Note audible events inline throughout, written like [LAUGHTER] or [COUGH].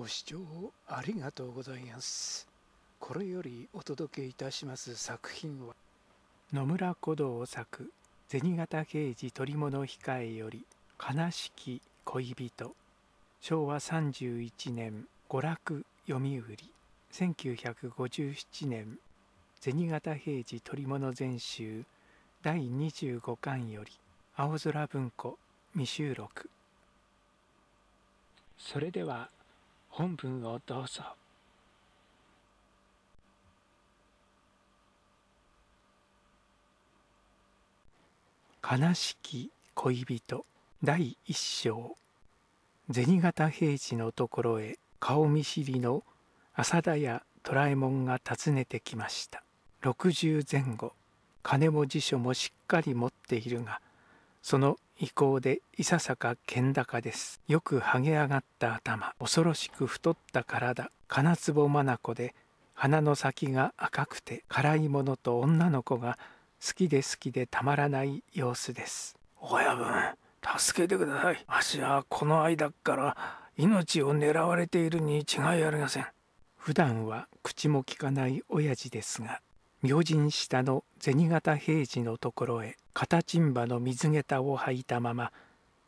ご視聴ありがとうございます。これよりお届けいたします作品は野村古道作「銭形刑事取物控え」より「悲しき恋人」昭和31年娯楽読売1957年銭形平次取物全集第25巻より青空文庫未収録それでは本文をどうぞ。悲しき恋人第一章銭形平次のところへ顔見知りの浅田屋虎右衛門が訪ねてきました60前後金も辞書もしっかり持っているがその意向でいささか健高ですよくはげ上がった頭恐ろしく太った体金壺眼で鼻の先が赤くて辛いものと女の子が好きで好きでたまらない様子です親分助けてくださいわしはこの間から命を狙われているに違いありません普段は口も利かない親父ですが明神下の銭形平次のところへ片陳馬の水下駄を履いたまま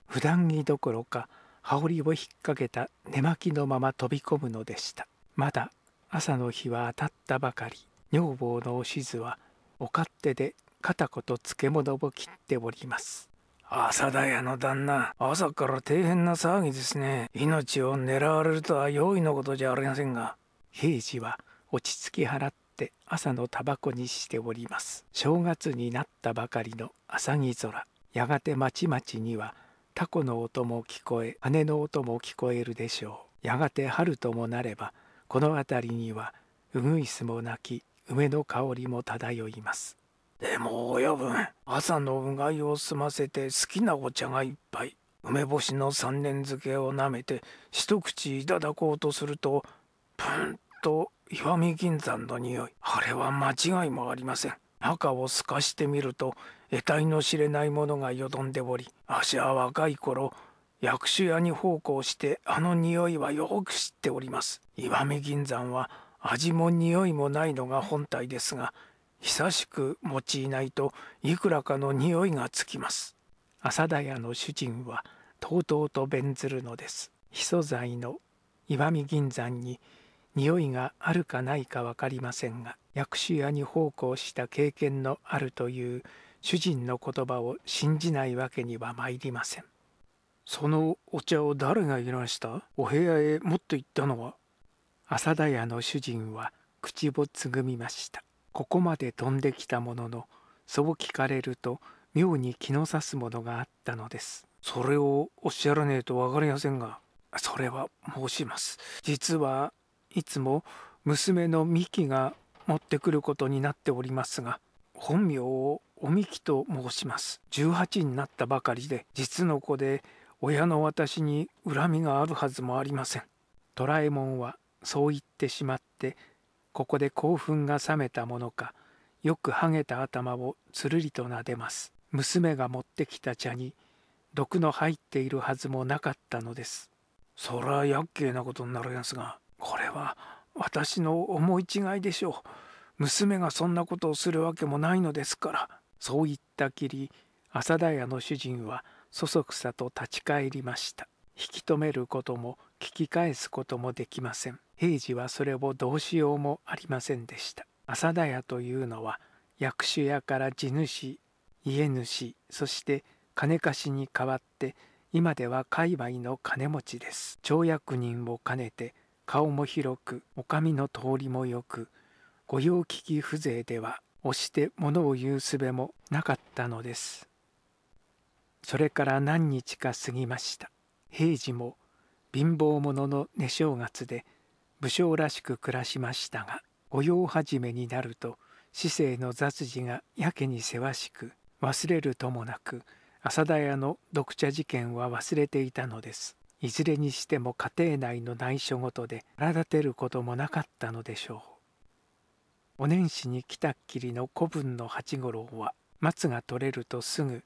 普段着どころか羽織を引っ掛けた寝巻きのまま飛び込むのでしたまだ朝の日は当たったばかり女房のおしずはお勝手で片子と漬物を切っております朝だやの旦那朝から大変な騒ぎですね命を狙われるとは容易のことじゃありませんが平次は落ち着き払っって朝のタバコにしております正月になったばかりの朝木空やがてまちまちにはタコの音も聞こえ羽の音も聞こえるでしょうやがて春ともなればこの辺りにはうぐいすも鳴き梅の香りも漂いますでも親分朝のうがいを済ませて好きなお茶がいっぱい梅干しの三年漬けをなめて一口いただこうとするとプンと石見銀山の匂いあれは間違いもありません中を透かしてみると得体の知れないものがよどんでおりあしは若い頃薬種屋に奉公してあの匂いはよく知っております石見銀山は味も匂いもないのが本体ですが久しく用いないといくらかの匂いがつきます浅田屋の主人はとうとうと弁ずるのです。ヒ素材の石見銀山に匂いがあるかないか分かりませんが薬師屋に奉公した経験のあるという主人の言葉を信じないわけにはまいりませんそのお茶を誰がいらしたお部屋へ持って行ったのは浅田屋の主人は口をつぐみましたここまで飛んできたもののそう聞かれると妙に気の差すものがあったのですそれをおっしゃらねえと分かりませんがそれは申します実はいつも娘の美紀が持ってくることになっておりますが本名をおみきと申します18になったばかりで実の子で親の私に恨みがあるはずもありませんドラえもんはそう言ってしまってここで興奮が冷めたものかよくはげた頭をつるりと撫でます娘が持ってきた茶に毒の入っているはずもなかったのですそりゃやっけえなことになるやすがこれは私の思い違いでしょう娘がそんなことをするわけもないのですからそう言ったきり浅田屋の主人はそそくさと立ち返りました引き止めることも聞き返すこともできません平次はそれをどうしようもありませんでした浅田屋というのは役所屋から地主家主そして金貸しに代わって今では界隈の金持ちです町役人を兼ねて顔も広くお上の通りもよく御用聞き風情では押して物を言うすべもなかったのですそれから何日か過ぎました平時も貧乏者の寝正月で武将らしく暮らしましたが御用始めになると市政の雑事がやけにせわしく忘れるともなく浅田屋の読者事件は忘れていたのですいずれにしても家庭内の内緒ごとで腹立てることもなかったのでしょうお年始に来たっきりの古文の八五郎は松が取れるとすぐ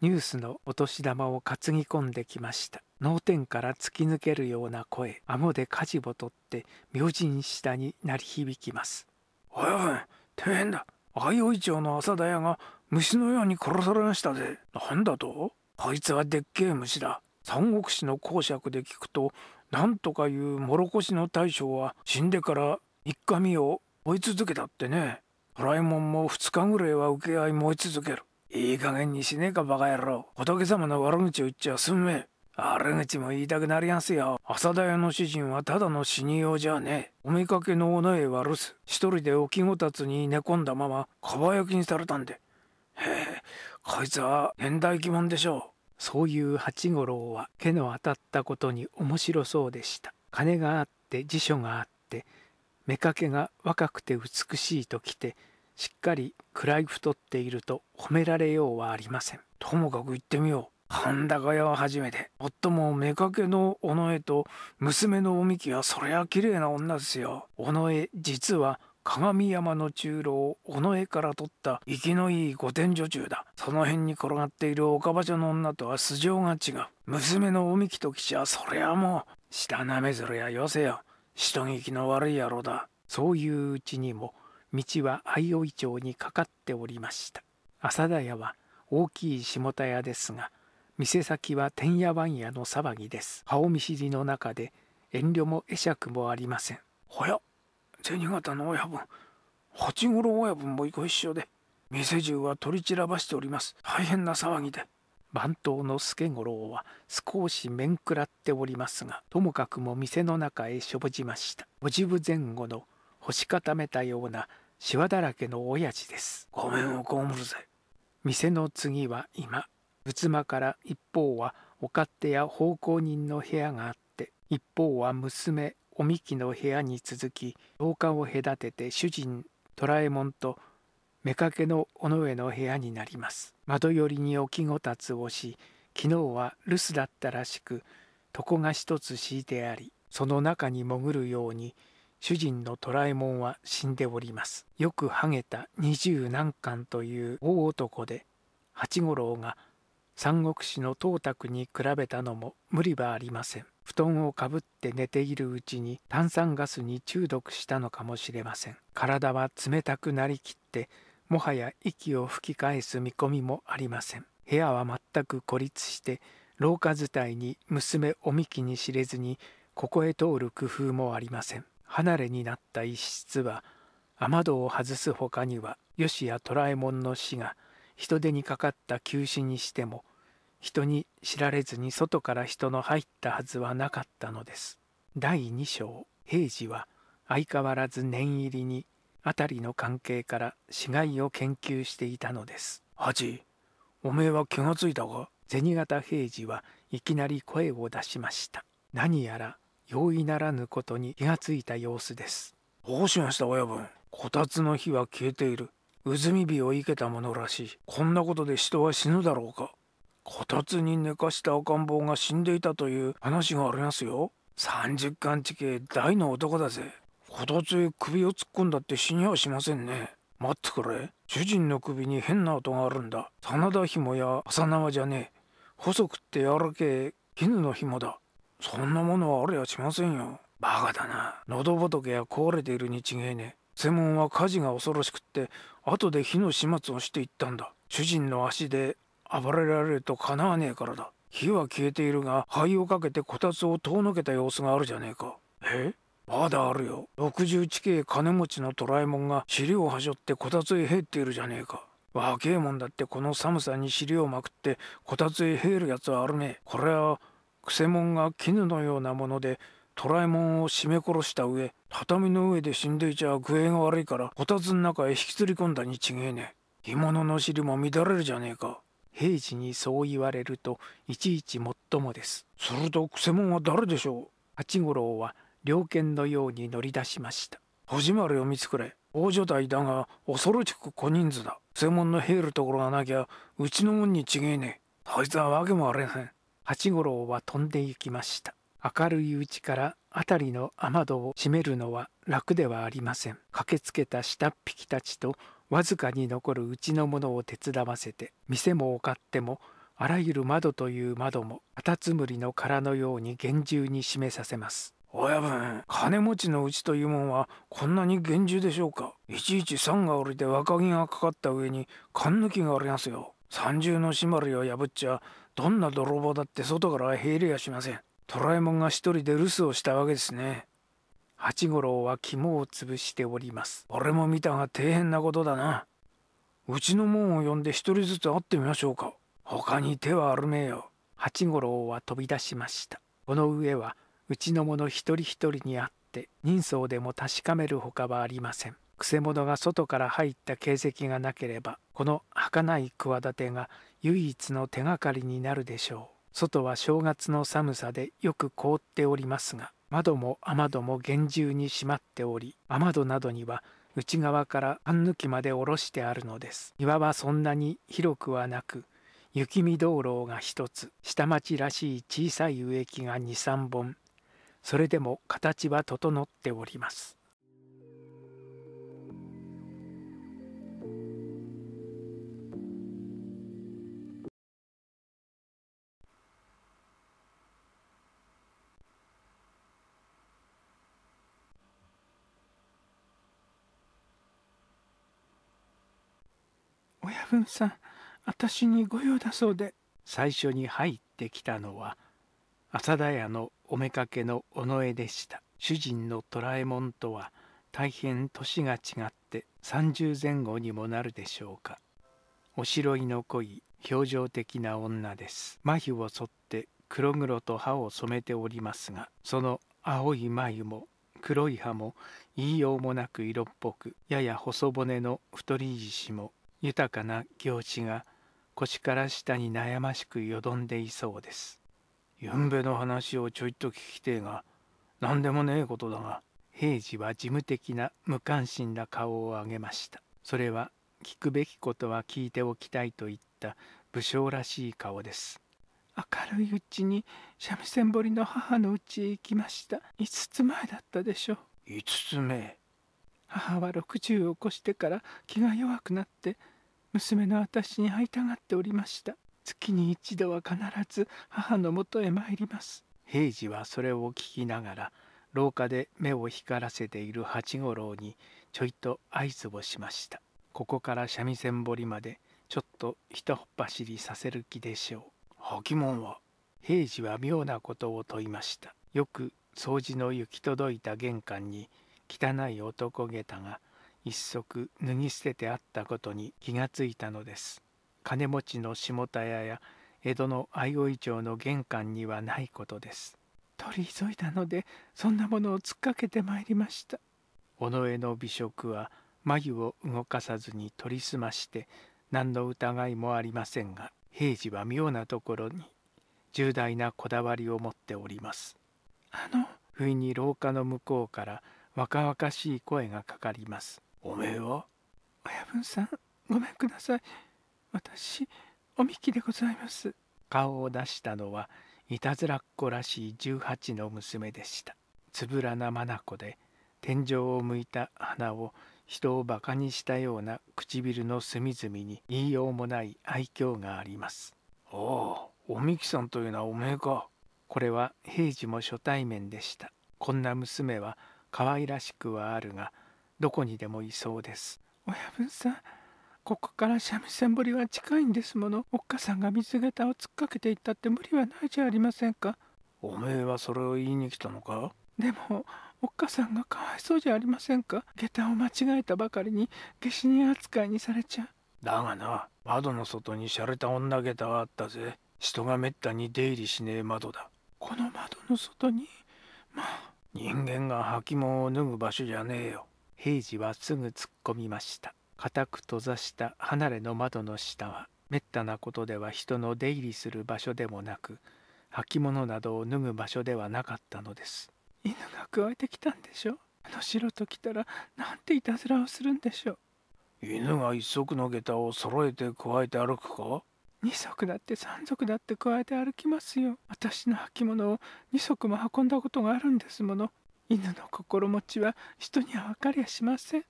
ニュースのお年玉を担ぎ込んできました脳天から突き抜けるような声顎で舵を取って明神下に鳴り響きますおいおい大変だ相生町の浅田屋が虫のように殺されましたぜなんだとあいつはでっけえ虫だ三国志の講釈で聞くとなんとかいう諸越の大将は死んでから三日目を追い続けたってねドラえもんも2日ぐらいは受け合い燃え続けるいい加減にしねえかバカ野郎仏様の悪口を言っちゃすんめ悪口も言いたくなりやすや浅田屋の主人はただの死にようじゃねえお見かけの尾上は留守一人できごたつに寝込んだままかば焼きにされたんでへえこいつは年代疑問でしょうそういう八五郎は毛の当たったことに面白そうでした金があって辞書があってけが若くて美しいときてしっかり暗い太っていると褒められようはありませんともかく言ってみよう半が屋は初めて夫もけの尾上と娘のおみきはそりゃ綺麗な女ですよ尾上実は鏡山の中を尾上から取った生きのいい御殿女中だその辺に転がっている岡場所の女とは素性が違う娘のおみきときちゃそりゃもう舌なめずれやよせよ人聞きの悪い野郎だそういううちにも道は相生町にかかっておりました浅田屋は大きい下田屋ですが店先はてんや屋んやの騒ぎです顔見知りの中で遠慮も会釈もありませんほや銭形の親分八五郎親分もご一緒で店中は取り散らばしております大変な騒ぎで番頭の助五郎は少し面食らっておりますがともかくも店の中へしょぼじましたおじぶ前後の干し固めたようなしわだらけの親父ですごめんをこむるぜ店の次は今仏間から一方はお勝手や奉公人の部屋があって一方は娘おみきの部屋に続き廊下を隔てて主人虎右衛門と妾の尾上の部屋になります窓寄りに置きごたつをし昨日は留守だったらしく床が一つ敷いてありその中に潜るように主人の虎右衛門は死んでおりますよくはげた二十何巻という大男で八五郎が三国志の董卓に比べたのも無理はありません布団をかぶって寝ているうちに炭酸ガスに中毒したのかもしれません体は冷たくなりきってもはや息を吹き返す見込みもありません部屋は全く孤立して廊下伝いに娘おみきに知れずにここへ通る工夫もありません離れになった一室は雨戸を外すほかにはよしや虎右衛門の死が人手にかかった休止にしても人に知られずに外から人の入ったはずはなかったのです第2章平次は相変わらず念入りに辺りの関係から死骸を研究していたのです八おめえは気がついたが銭形平次はいきなり声を出しました何やら容易ならぬことに気がついた様子ですどうしました親分こたつの火は消えているうずみ火を生けたものらしいこんなことで人は死ぬだろうかこたつに寝かした赤ん坊が死んでいたという話がありますよ30貫地形大の男だぜこたつへ首を突っ込んだって死にはしませんね待ってくれ主人の首に変な跡があるんだ真田紐や浅縄じゃねえ細くって柔らけえ絹の紐だそんなものはありゃしませんよバカだな喉仏は壊れているに違えねえ専門は火事が恐ろしくって後で火の始末をしていったんだ主人の足で暴れられるとかなわねえからだ火は消えているが灰をかけてこたつを遠のけた様子があるじゃねえかえまだあるよ6十地形金持ちのドラえもんが尻をはしょってこたつへ入っているじゃねえか若えもんだってこの寒さに尻をまくってこたつへ入るやつはあるねこれはクセもんが絹のようなものでトラえもんを絞め殺した上畳の上で死んでいちゃ具合が悪いからこたつの中へ引きずり込んだに違えねえ干物の尻も乱れるじゃねえか平次にそう言われるといちいちもっともですするとくせ者は誰でしょう八五郎は猟犬のように乗り出しました星丸を見つくれ大所帯だが恐ろしく小人数だくせ者の入るところがなきゃうちのんに違えねえあいつは訳もあれへん八五郎は飛んで行きました明るいうちから辺りの雨戸を閉めるのは楽ではありません駆けつけた下っ引きたちとわずかに残るうちのものを手伝わせて店もお買ってもあらゆる窓という窓もカタツムリの殻のように厳重に締めさせます親分金持ちのうちというもんはこんなに厳重でしょうかいちいち酸が下りて若木がかかった上に勘抜きがありますよ三重の締まりを破っちゃどんな泥棒だって外から入れやしませんドラえもんが一人で留守をしたわけですね。八五郎は肝を潰しております。俺も見たが底辺なことだな。うちの門を呼んで一人ずつ会ってみましょうか。他に手はあるめえよ。八五郎は飛び出しました。この上はうちの者一人一人に会って人相でも確かめるほかはありません。くせ者が外から入った形跡がなければこの儚い企てが唯一の手がかりになるでしょう。外は正月の寒さでよく凍っておりますが窓も雨戸も厳重に閉まっており雨戸などには内側から半抜きまで下ろしてあるのです庭はそんなに広くはなく雪見道路が一つ下町らしい小さい植木が23本それでも形は整っております分さん私に御用だそうで最初に入ってきたのは浅田屋のおめかけの尾上でした主人の虎右衛門とは大変年が違って30前後にもなるでしょうかおしろいの濃い表情的な女です眉を剃って黒々と歯を染めておりますがその青い眉も黒い歯も言いようもなく色っぽくやや細骨の太り獅子も豊かな行地が腰から下に悩ましくよどんでいそうです。ゆんべの話をちょいと聞きてえが何でもねえことだが平次は事務的な無関心な顔を上げました。それは聞くべきことは聞いておきたいと言った武将らしい顔です。明るいうちに三味線彫りの母のうちへ行きました。5つ前だったでしょう。5つ目母は60を越してから気が弱くなって娘の私に会いたがっておりました月に一度は必ず母のもとへ参ります平次はそれを聞きながら廊下で目を光らせている八五郎にちょいと合図をしましたここから三味線堀までちょっとっ走りさせる気でしょう吐き門は平次は妙なことを問いましたよく掃除の行き届いた玄関に汚い男下駄が一足脱ぎ捨ててあったことに気がついたのです金持ちの下田屋や江戸の相生町の玄関にはないことです取り急いだのでそんなものを突っかけてまいりました尾上の美食は眉を動かさずに取りすまして何の疑いもありませんが平次は妙なところに重大なこだわりを持っておりますあの不意に廊下の向こうから若々しい声がかかります。おめえは親分さん、ごめんください。私、おみきでございます。顔を出したのは、いたずらっ子らしい十八の娘でした。つぶらなまなこで、天井を向いた鼻を人をバカにしたような唇の隅々に言いようもない愛嬌があります。ああ、おみきさんというのはおめえか。これは平次も初対面でした。こんな娘は可愛らしくはあるがどこにでもいそうです親分さんここから三味線堀は近いんですものおっかさんが水桁を突っかけていったって無理はないじゃありませんかおめえはそれを言いに来たのかでもおっかさんがかわいそうじゃありませんか下駄を間違えたばかりに下死人扱いにされちゃうだがな窓の外に洒落た女下駄があったぜ人がめったに出入りしねえ窓だこの窓の外にまあ人間が履物を脱ぐ場所じゃねえよ。平次はすぐ突っ込みました。固く閉ざした離れの窓の下は、めったなことでは人の出入りする場所でもなく、履物などを脱ぐ場所ではなかったのです。犬が加えてきたんでしょあの城と来たら、なんていたずらをするんでしょう。犬が一足の下駄を揃えて加えて歩くか2足だって三足だって加えて歩きますよ私の履物を二足も運んだことがあるんですもの犬の心持ちは人には分かりゃしません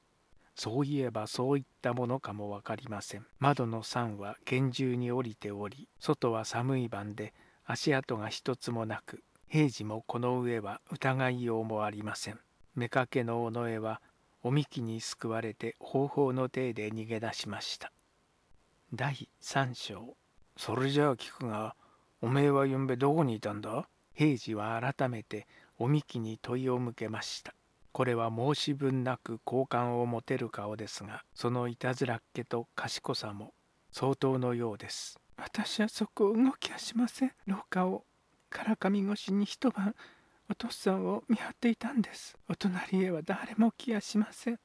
そういえばそういったものかも分かりません窓の桟は厳重に降りており外は寒い晩で足跡が一つもなく平次もこの上は疑いようもありません妾の尾上はおみきに救われて方法の体で逃げ出しました第3章それじゃあ聞くが、おめえはゆんべどこにいたんだ平次は改めておみきに問いを向けました。これは申し分なく好感を持てる顔ですが、そのいたずらっ気と賢さも相当のようです。私はそこを動きはしません。廊下を、からかみ越しに一晩、お父さんを見張っていたんです。お隣へは誰も来やしません。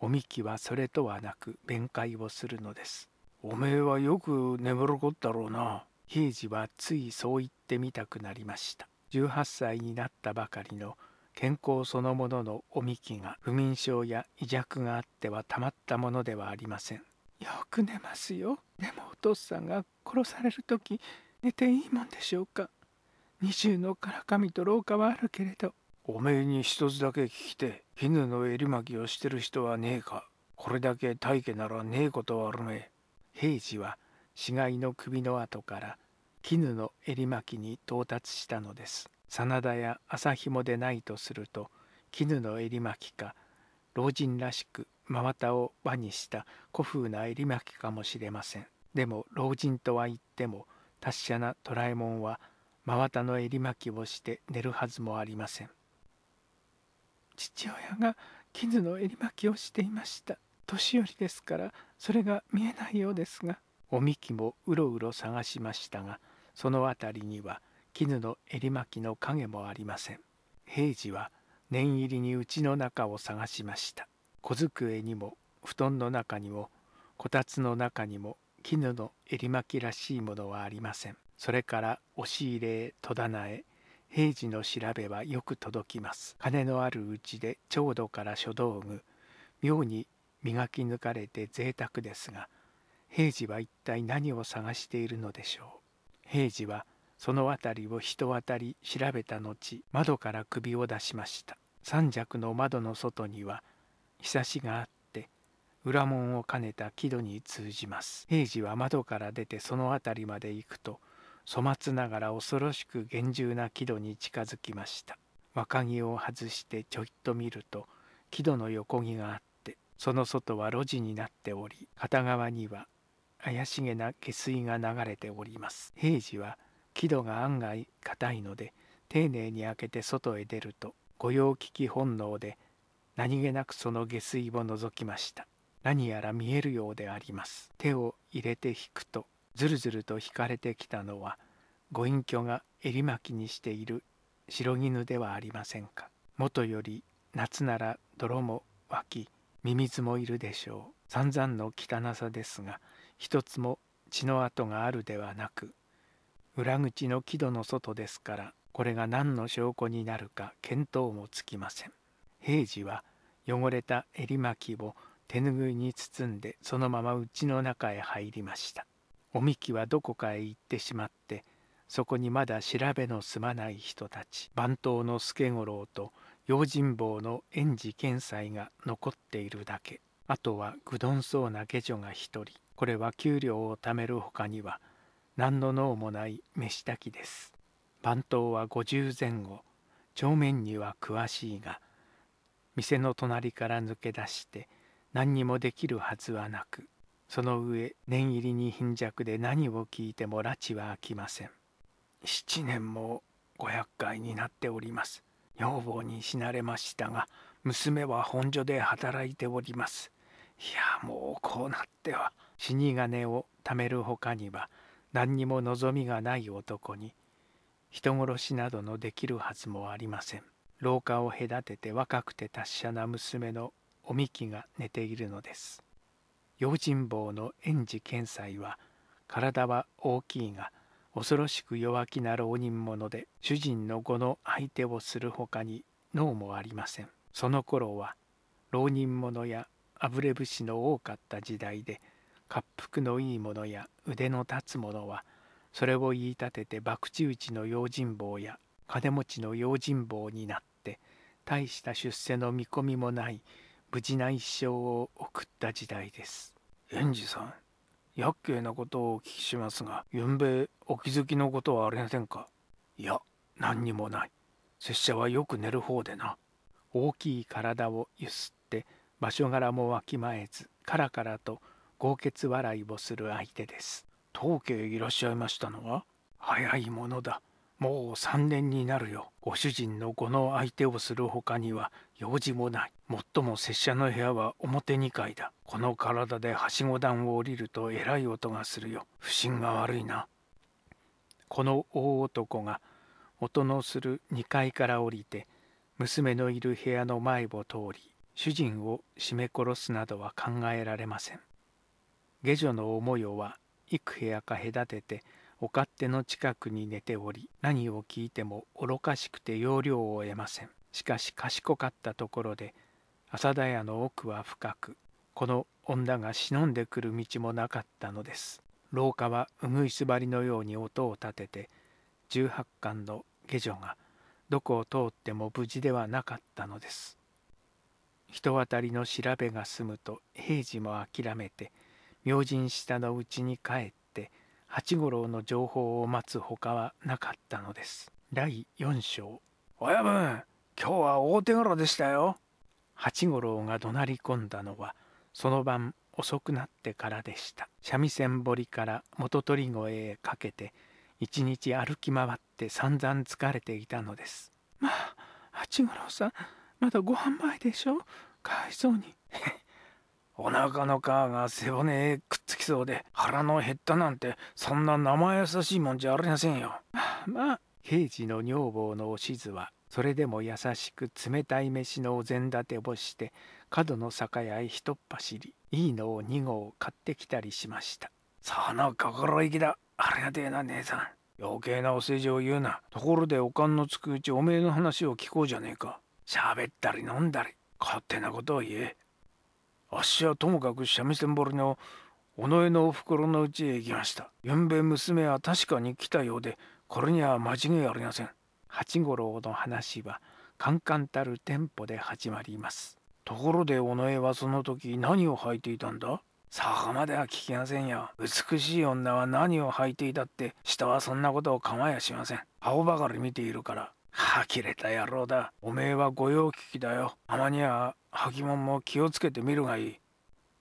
おみきはそれとはなく弁解をするのです。おめえはよく眠るこったろうな。平次はついそう言ってみたくなりました。18歳になったばかりの健康そのもののおみきが不眠症や胃弱があってはたまったものではありません。よく寝ますよ。でもお父さんが殺される時寝ていいもんでしょうか。二重のからかみと廊下はあるけれど。おめえに一つだけ聞きて、絹の襟巻きをしてる人はねえか。これだけ大家ならねえことはあるめ、ね。平次は死骸の首の跡から絹の襟巻きに到達したのです真田や朝麻もでないとすると絹の襟巻きか老人らしく真綿を輪にした古風な襟巻きかもしれませんでも老人とは言っても達者な虎右衛門は真綿の襟巻きをして寝るはずもありません父親が絹の襟巻きをしていました年寄りですからそれが見えないようですがおみきもうろうろ探しましたがその辺りには絹の襟巻きの影もありません平次は念入りにうちの中を探しました小机にも布団の中にもこたつの中にも絹の襟巻きらしいものはありませんそれから押し入れへ戸棚へ平時の調べはよく届きます金のあるうちで調度から書道具妙に磨き抜かれて贅沢ですが平次は一体何を探しているのでしょう平次はその辺りを人当たり調べた後窓から首を出しました三尺の窓の外にはひさしがあって裏門を兼ねた木戸に通じます平次は窓から出てその辺りまで行くと粗末ながら恐ろしく厳重な木戸に近づきました若木を外してちょいと見ると木戸の横木があってその外は路地になっており片側には怪しげな下水が流れております平時は木戸が案外硬いので丁寧に開けて外へ出ると御用聞き本能で何気なくその下水を覗きました何やら見えるようであります手を入れて引くとずるずると引かれてきたのはご隠居が襟巻きにしている白絹ではありませんかもとより夏なら泥も湧きミミズもいるでしょう散々の汚さですが一つも血の跡があるではなく裏口の木戸の外ですからこれが何の証拠になるか見当もつきません平次は汚れた襟巻きを手ぬぐいに包んでそのまま家の中へ入りましたおみきはどこかへ行ってしまってそこにまだ調べのすまない人たち番頭の助五郎と用心棒の園児健斎が残っているだけあとはぐどんそうな下女が一人これは給料を貯めるほかには何の脳もない飯炊きです番頭は50前後帳面には詳しいが店の隣から抜け出して何にもできるはずはなくその上念入りに貧弱で何を聞いても拉致は飽きません7年も500回になっております女房に死なれましたが娘は本所で働いております。いやもうこうなっては死に金を貯めるほかには何にも望みがない男に人殺しなどのできるはずもありません。廊下を隔てて若くて達者な娘のおみきが寝ているのです。用心棒の園児健斎は体は大きいが恐ろしく弱気な浪人者で主人の子の相手をするほかに脳もありませんその頃は浪人者やあぶれ節の多かった時代で滑覆のいい者や腕の立つ者はそれを言い立てて博打打ちの用心棒や金持ちの用心棒になって大した出世の見込みもない無事な一生を送った時代です。園児さん厄介なことをお聞きしますが、ゆんべお気づきのことはありませんかいや、何にもない。拙者はよく寝る方でな。大きい体をゆすって、場所柄もわきまえず、カラカラと豪傑笑いをする相手です。当家いらっしゃいましたのは早いものだ。もう3年になるよ。ご主人のこの相手をするほかには用事もない。もっとも拙者の部屋は表2階だこの体ではしご段を降りるとえらい音がするよ不審が悪いなこの大男が音のする2階から降りて娘のいる部屋の前を通り主人を絞め殺すなどは考えられません下女の思いは幾部屋か隔ててお勝手の近くに寝ており何を聞いても愚かしくて要領を得ませんしかし賢かったところで浅田屋の奥は深くこの女が忍んでくる道もなかったのです廊下はうぐいす張りのように音を立てて十八巻の下女がどこを通っても無事ではなかったのです人当たりの調べが済むと平次も諦めて明神下のうちに帰って八五郎の情報を待つほかはなかったのです第4章「親分今日は大手柄でしたよ」。八五郎が怒鳴り込んだのはその晩遅くなってからでした三味線堀から元取越へかけて一日歩き回って散々疲れていたのですまあ八五郎さんまだご飯前でしょかわいそうに [LAUGHS] お腹の皮が背骨へくっつきそうで腹の減ったなんてそんな生優しいもんじゃありませんよまあまあ平次の女房のおしずはそれでも優しく冷たい飯のお膳立てをして角の酒屋へひとっ走りいいのを2合買ってきたりしましたその心意気だありがてえな姉さん余計なお世辞を言うなところでおかんのつくうちおめえの話を聞こうじゃねえか喋ったり飲んだり勝手なことを言えあっしはともかく三味線堀の尾上のおふくろのうちへ行きましたゆんべ娘は確かに来たようでこれには間違いありません八五郎の話はカンたるテンポで始まります。ところで尾上はその時何を履いていたんだそこまでは聞きませんよ。美しい女は何を履いていたって下はそんなことを構えやしません。青ばかり見ているから。はきれた野郎だ。おめえは御用聞きだよ。たまには履き物も気をつけてみるがいい。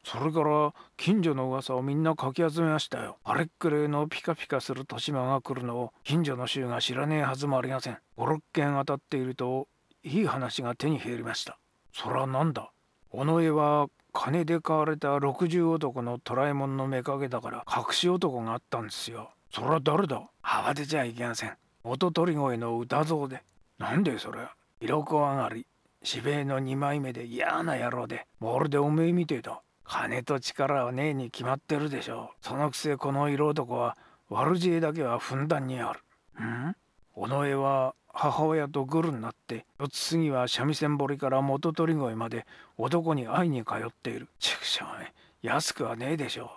それから近所の噂をみんなかき集めましたよあれっくれのピカピカする豊島が来るのを近所の衆が知らねえはずもありません56件当たっているといい話が手に入りましたそらなんだ尾上は金で買われた六十男のトラえもんの影だから隠し男があったんですよそら誰だ慌てちゃいけません元鳥声の歌像でなんでそれ色子上がり渋江の二枚目で嫌な野郎でまるでおめえみてえだ金と力はねえに決まってるでしょうそのくせこの色男は悪知恵だけはふんだんにあるうん尾上は母親とグルになって四つ過ぎは三味線堀から元取越まで男に会いに通っている畜生め安くはねえでしょう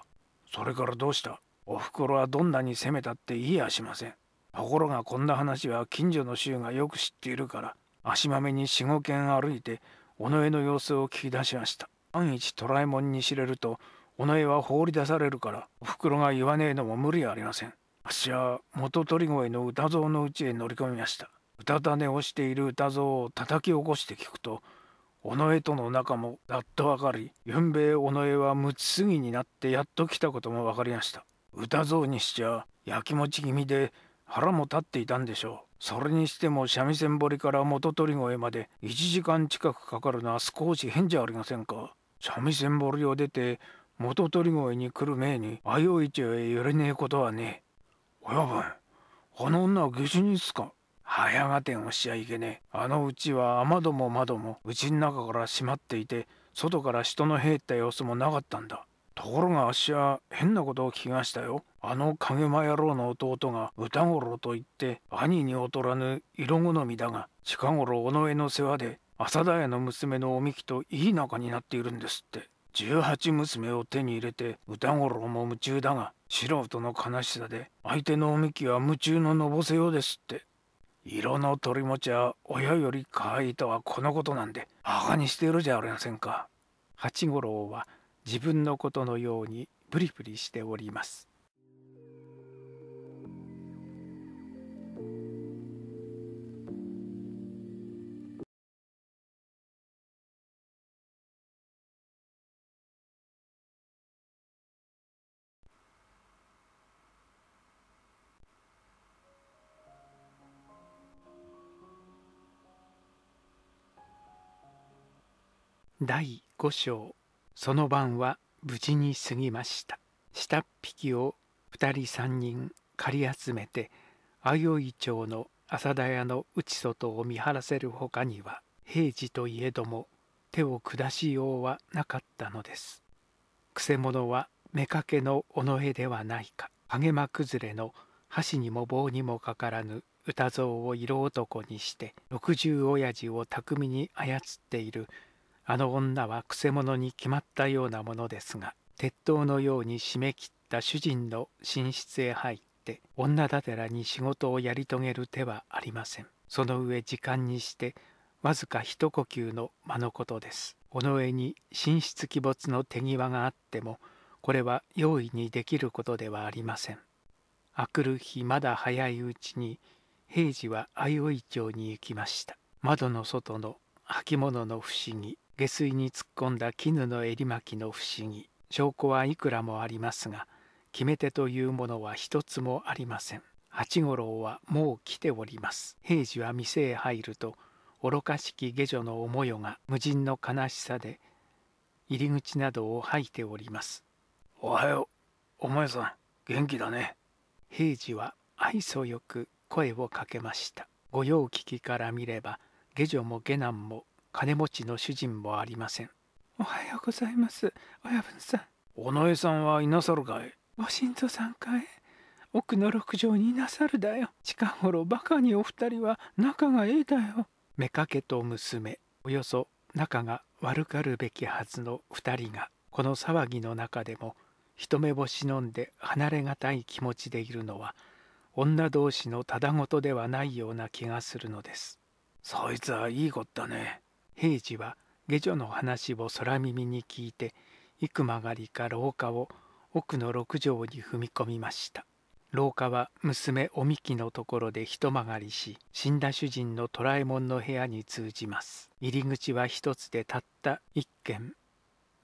それからどうしたおふくろはどんなに責めたって言いやしませんところがこんな話は近所の衆がよく知っているから足まめに四五軒歩いて尾上の様子を聞き出しました万一トラえもんに知れると尾上は放り出されるからおふくろが言わねえのも無理ありませんあっしは元鳥越の歌蔵のうちへ乗り込みました歌種をしている歌蔵を叩き起こして聞くと尾上との仲もやっと分かりゆ兵衛尾上は六つ過ぎになってやっと来たことも分かりました歌像にしちゃやきもち気味で腹も立っていたんでしょうそれにしても三味線堀から元鳥越まで1時間近くかかるのは少し変じゃありませんか三味線堀を出て元鳥越に来る前に相生市へ寄れねえことはねえ。親分、あの女は下手にっすか早がてんをしちゃいけねえ。あのうちは雨戸も窓もうちの中から閉まっていて、外から人の入った様子もなかったんだ。ところがあっしは変なことを聞きましたよ。あの影間野郎の弟が歌五郎と言って兄に劣らぬ色好みだが近頃尾上の世話で浅田屋の娘のおみきといい仲になっているんですって十八娘を手に入れて歌五郎も夢中だが素人の悲しさで相手のおみきは夢中ののぼせようですって色の鳥もちは親より可愛いとはこのことなんでバカにしているじゃありませんか八五郎は自分のことのようにブリブリしております第五章その晩は無事に過ぎました下っ引きを2人3人借り集めて相生町の浅田屋の内外を見張らせるほかには平時といえども手を下しようはなかったのですくせ者は妾の尾上ではないか影間崩れの箸にも棒にもかからぬ歌像を色男にして六十親父を巧みに操っているあの女はくせ者に決まったようなものですが鉄塔のように締め切った主人の寝室へ入って女だてらに仕事をやり遂げる手はありませんその上時間にしてわずか一呼吸の間のことです尾上に寝室鬼没の手際があってもこれは容易にできることではありませんあくる日まだ早いうちに平次は相生町に行きました窓の外の履物の不思議下水に突っ込んだ絹の襟巻きの不思議証拠はいくらもありますが決め手というものは一つもありません八五郎はもう来ております平次は店へ入ると愚かしき下女の思よが無人の悲しさで入り口などを吐いておりますおはようお前さん元気だね平次は愛想よく声をかけました御用聞きから見れば下女も下男も金持ちの主人もありません。おはようございます、親分さん。おのえさんはいなさるかいご神造さんかい奥の六畳にいなさるだよ。近頃バカにお二人は仲がええだよ。妾と娘、およそ仲が悪かるべきはずの二人が、この騒ぎの中でも、一目星飲んで離れがたい気持ちでいるのは、女同士のただごとではないような気がするのです。そいつはいいこったね。平次は下女の話を空耳に聞いて幾曲がりか廊下を奥の六畳に踏み込みました廊下は娘おみきのところで一曲がりし死んだ主人の虎右衛門の部屋に通じます入り口は一つでたった一軒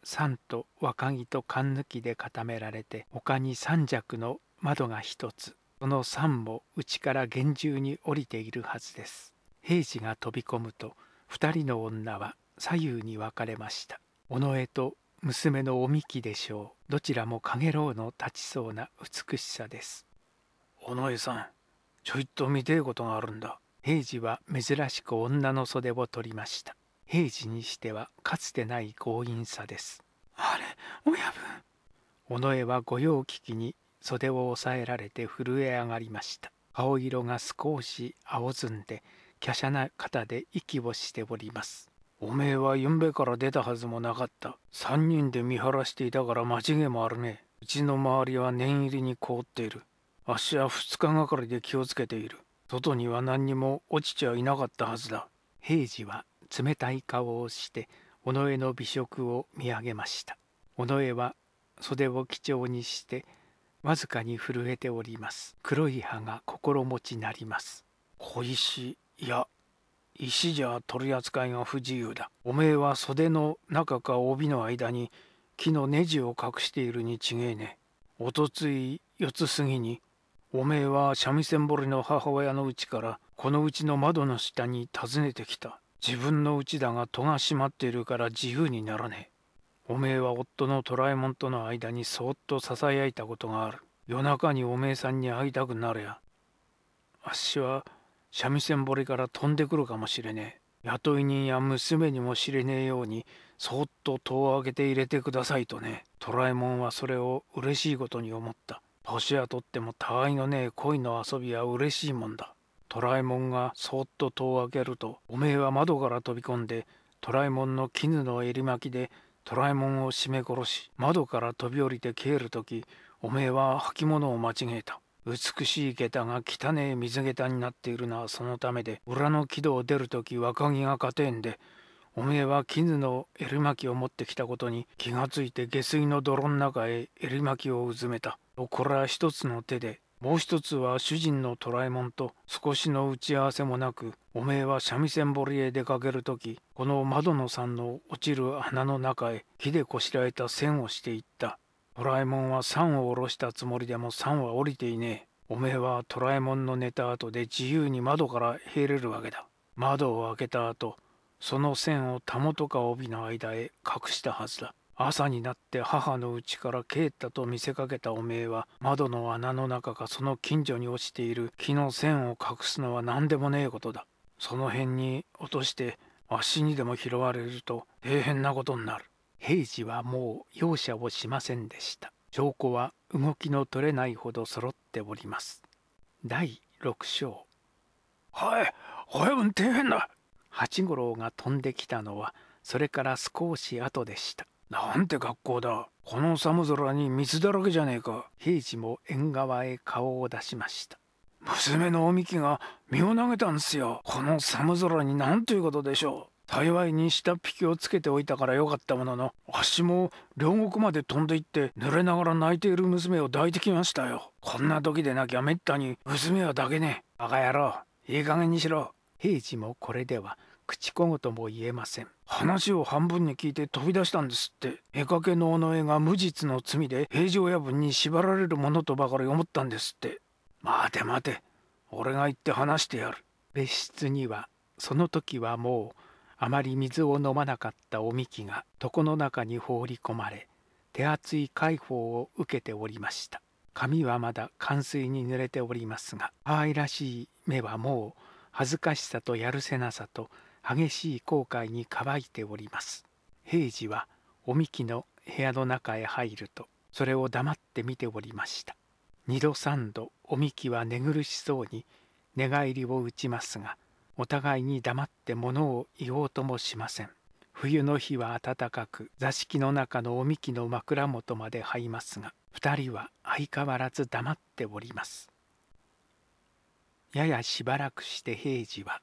三と若木と勘抜きで固められて他に三尺の窓が一つその三も内から厳重に降りているはずです平次が飛び込むと二人の女は左右に分かれました尾上と娘のおみきでしょうどちらも陽炎の立ちそうな美しさです尾上さんちょいと見てえことがあるんだ平次は珍しく女の袖を取りました平次にしてはかつてない強引さですあれ親分尾上は御用聞きに袖を押さえられて震え上がりました顔色が少し青ずんで華奢な方で息をしております。おめえはゆんべから出たはずもなかった。三人で見晴らしていたから間違いもあるね。うちの周りは念入りに凍っている。あっしは二日がかりで気をつけている。外には何にも落ちちゃいなかったはずだ。平次は冷たい顔をして尾上の美食を見上げました。尾上は袖を基調にしてわずかに震えております。黒い歯が心持ちなります。小石いや石じゃ取り扱いが不自由だおめえは袖の中か帯の間に木のネジを隠しているに違えねおとつい四つ過ぎにおめえは三味線彫りの母親のうちからこのうちの窓の下に訪ねてきた自分のうちだが戸が閉まっているから自由にならねえおめえは夫の虎ラえもんとの間にそっとささやいたことがある夜中におめえさんに会いたくなれやあっしは三味線堀から飛んでくるかもしれねえ雇い人や娘にも知れねえようにそっと戸を開けて入れてくださいとねトラえもんはそれを嬉しいことに思った年はとってもたわいのねえ恋の遊びは嬉しいもんだトラえもんがそっと戸を開けるとおめえは窓から飛び込んでトラえもんの絹の襟巻きでトラえもんを絞め殺し窓から飛び降りて消える時おめえは履物を間違えた美しい下駄が汚え水下駄になっているのはそのためで裏の木戸を出るとき若木が勝てんでおめえは絹の襟巻きを持ってきたことに気がついて下水の泥の中へ襟巻きをうずめた。これは一つの手でもう一つは主人のトラえもんと少しの打ち合わせもなくおめえは三味線堀へ出かける時この窓野さんの落ちる穴の中へ火でこしらえた線をしていった。ドラえもんは三を下ろしたつもりでも三は降りていねえ。おめえはドラえもんの寝た後で自由に窓から入れるわけだ。窓を開けた後、その線をたもとか帯の間へ隠したはずだ。朝になって母の家から帰ったと見せかけたおめえは窓の穴の中かその近所に落ちている木の線を隠すのは何でもねえことだ。その辺に落として足にでも拾われると大変なことになる。平次はもう容赦をしませんでした証拠は動きの取れないほど揃っております第6章はい早運転変だ八五郎が飛んできたのはそれから少し後でしたなんて学校だこの寒空に水だらけじゃねえか平次も縁側へ顔を出しました娘のおみきが身を投げたんすよこの寒空になんということでしょう幸いに下っ引きをつけておいたからよかったものの足も両国まで飛んでいって濡れながら泣いている娘を抱いてきましたよこんな時でなきゃめったに娘は抱けねえバカ野郎いい加減にしろ平次もこれでは口小言も言えません話を半分に聞いて飛び出したんですって絵掛けの尾上が無実の罪で平城親分に縛られるものとばかり思ったんですって待て待て俺が行って話してやる別室にはその時はもうあまり水を飲まなかったおみきが床の中に放り込まれ手厚い解放を受けておりました髪はまだ冠水に濡れておりますが可愛らしい目はもう恥ずかしさとやるせなさと激しい後悔に乾いております平次はおみきの部屋の中へ入るとそれを黙って見ておりました二度三度おみきは寝苦しそうに寝返りを打ちますがお互いに黙って物を言おうともしません冬の日は暖かく座敷の中のおみきの枕元まで這いますが2人は相変わらず黙っておりますややしばらくして平次は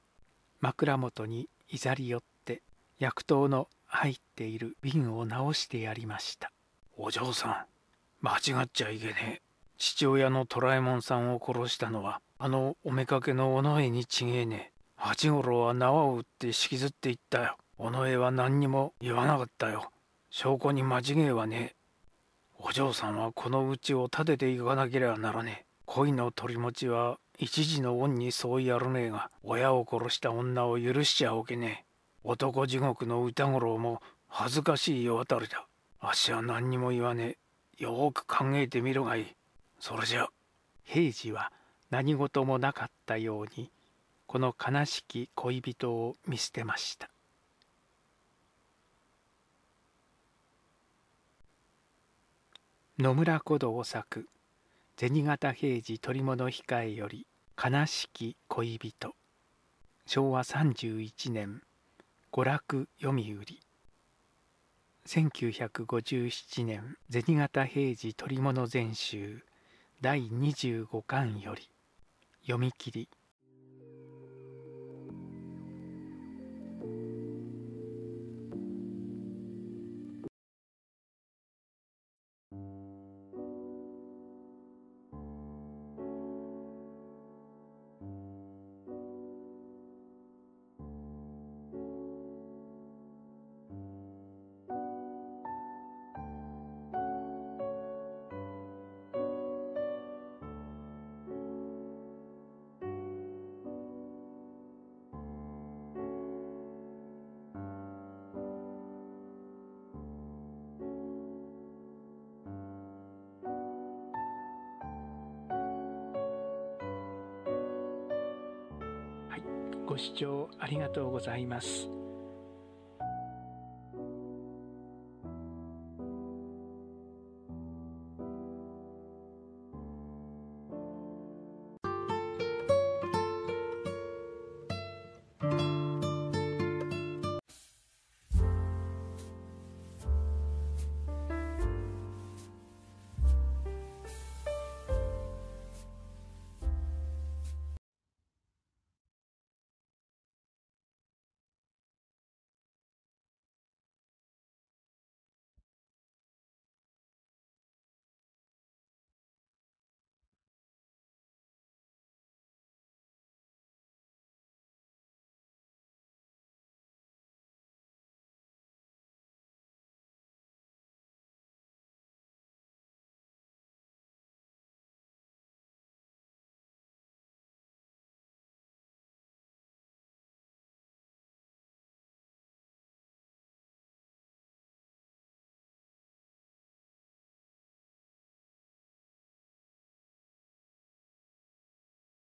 枕元にいざり寄って薬湯の入っている瓶を直してやりましたお嬢さん間違っちゃいけねえ父親のトラえもんさんを殺したのはあのおめかけの尾上にちげえねえ八五郎は縄を打って引きずっていったよ。尾上は何にも言わなかったよ。証拠に間違いはねえ。お嬢さんはこのうちを建てていかなければならねえ。恋の取り持ちは一時の恩にそうやるねえが、親を殺した女を許しちゃおけねえ。男地獄の歌五郎も恥ずかしい世渡りだ。あっしは何にも言わねえ。よく考えてみるがいい。それじゃ。平次は何事もなかったようにこの悲しき恋人を見捨てました野村古道作銭形平次取物控えより悲しき恋人昭和31年娯楽読売1957年銭形平次取物全集第25巻より読み切りありがとうございます。